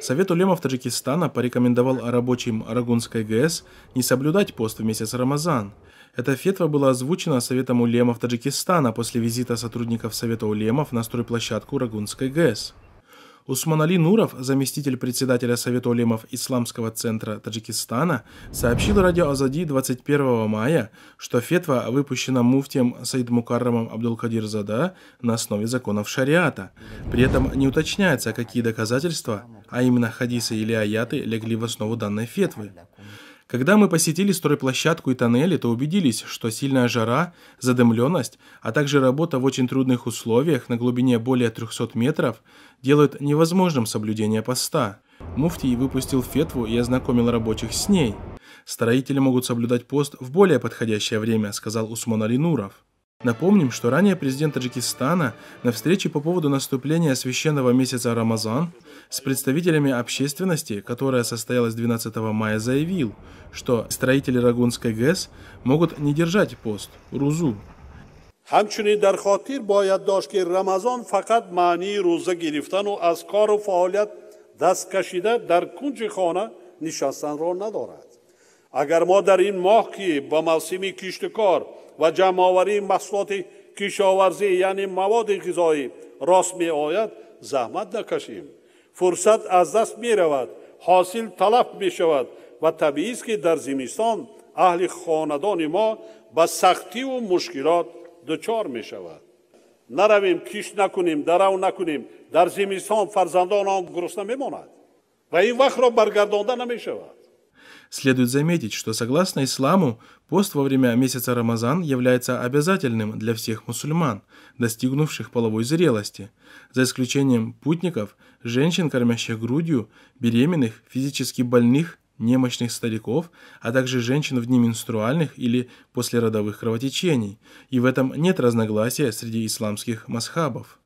Совет улемов Таджикистана порекомендовал рабочим Арагунской ГС не соблюдать пост в месяц Рамазан. Эта фетва была озвучена Советом улемов Таджикистана после визита сотрудников Совета улемов на стройплощадку Рагунской ГЭС. Усман Али Нуров, заместитель председателя Совета улемов Исламского центра Таджикистана, сообщил радио Азади 21 мая, что фетва выпущена муфтием Саид Мукаррамом Абдулкадир Зада на основе законов шариата. При этом не уточняется, какие доказательства а именно хадисы или аяты, легли в основу данной фетвы. Когда мы посетили стройплощадку и тоннели, то убедились, что сильная жара, задымленность, а также работа в очень трудных условиях на глубине более 300 метров делают невозможным соблюдение поста. Муфтий выпустил фетву и ознакомил рабочих с ней. Строители могут соблюдать пост в более подходящее время, сказал Усман Алинуров. Напомним, что ранее президент Таджикистана на встрече по поводу наступления священного месяца Рамазан – с представителями общественности, которая состоялась 12 мая, заявил, что строители Рагунской ГЭС могут не держать пост РУЗУ. همچنین در خاطر باید داشت که رمضان فقط معنی روزه گرفتن و از کار و فعالیت دست کشیده در کنج خانه نشستن را ندارد اگر ما در این ماه که با موسم کشت کار و جمعآوری محصولات کشاورزی یعنی مواد غذایی راست می آید زحمت نکشیم фурсат аз даст меравад ҳосил талаб мешавад ва табиист ки дар зимистон аҳли хонадони мо ба сахтиву мушкилот дучор мешавад наравем кишт накунем дарав накунем дар зимистон фарзандон он гурусна мемонад ва ин вақтро баргардонда намешавад Следует заметить, что согласно исламу, пост во время месяца Рамазан является обязательным для всех мусульман, достигнувших половой зрелости, за исключением путников, женщин, кормящих грудью, беременных, физически больных, немощных стариков, а также женщин в менструальных или послеродовых кровотечений, и в этом нет разногласия среди исламских масхабов.